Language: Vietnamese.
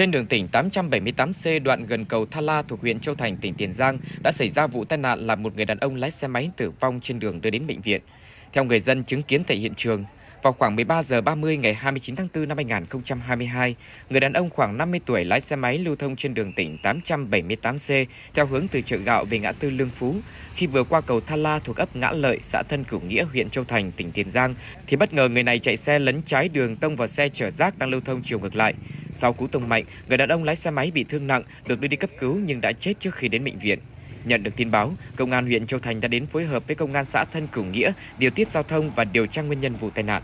Trên đường tỉnh 878C đoạn gần cầu Tha La thuộc huyện Châu Thành, tỉnh Tiền Giang đã xảy ra vụ tai nạn làm một người đàn ông lái xe máy tử vong trên đường đưa đến bệnh viện. Theo người dân chứng kiến tại hiện trường, vào khoảng 13 giờ 30 ngày 29 tháng 4 năm 2022, người đàn ông khoảng 50 tuổi lái xe máy lưu thông trên đường tỉnh 878C theo hướng từ chợ gạo về ngã tư Lương Phú. Khi vừa qua cầu Tha La thuộc ấp Ngã Lợi, xã Thân Cửu Nghĩa, huyện Châu Thành, tỉnh Tiền Giang, thì bất ngờ người này chạy xe lấn trái đường tông vào xe chở rác đang lưu thông chiều ngược lại. Sau cú tông mạnh, người đàn ông lái xe máy bị thương nặng được đưa đi cấp cứu nhưng đã chết trước khi đến bệnh viện. Nhận được tin báo, công an huyện Châu Thành đã đến phối hợp với công an xã Thân Cửu Nghĩa điều tiết giao thông và điều tra nguyên nhân vụ tai nạn.